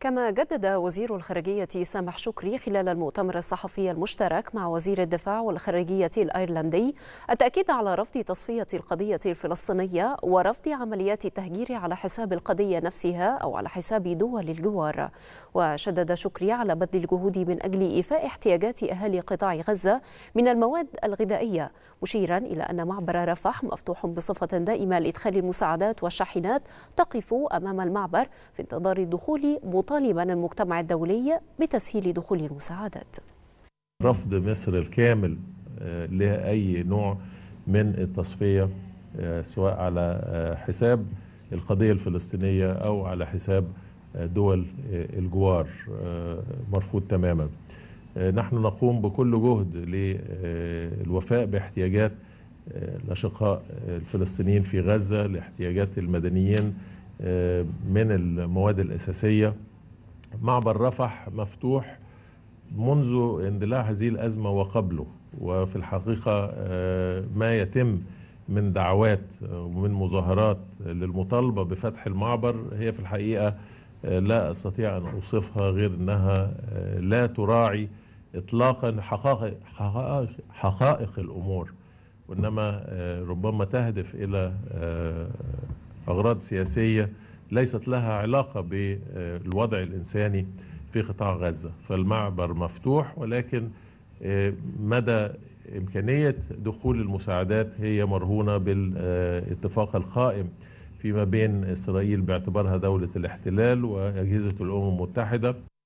كما جدد وزير الخارجية سامح شكري خلال المؤتمر الصحفي المشترك مع وزير الدفاع والخارجية الأيرلندي التأكيد على رفض تصفية القضية الفلسطينية ورفض عمليات التهجير على حساب القضية نفسها أو على حساب دول الجوار وشدد شكري على بذل الجهود من أجل إيفاء احتياجات أهالي قطاع غزة من المواد الغذائية مشيرا إلى أن معبر رفح مفتوح بصفة دائمة لإدخال المساعدات والشاحنات تقف أمام المعبر في انتظار الدخول طالبا المجتمع الدولي بتسهيل دخول المساعدات رفض مصر الكامل آه، لأي نوع من التصفية آه، سواء على آه، حساب القضية الفلسطينية أو على حساب دول الجوار مرفوض تماما نحن نقوم بكل جهد للوفاء باحتياجات الأشقاء الفلسطينيين في غزة لاحتياجات المدنيين من المواد الأساسية معبر رفح مفتوح منذ اندلاع هذه الأزمة وقبله وفي الحقيقة آه، ما يتم من دعوات آه، ومن مظاهرات للمطالبة بفتح المعبر هي في الحقيقة آه، لا أستطيع أن أوصفها غير أنها لا تراعي إطلاقا حقائق, حقائق, حقائق الأمور وإنما ربما تهدف إلى أغراض سياسية ليست لها علاقة بالوضع الإنساني في قطاع غزة فالمعبر مفتوح ولكن آه، مدى إمكانية دخول المساعدات هي مرهونة بالاتفاق القائم فيما بين إسرائيل باعتبارها دولة الاحتلال وأجهزة الأمم المتحدة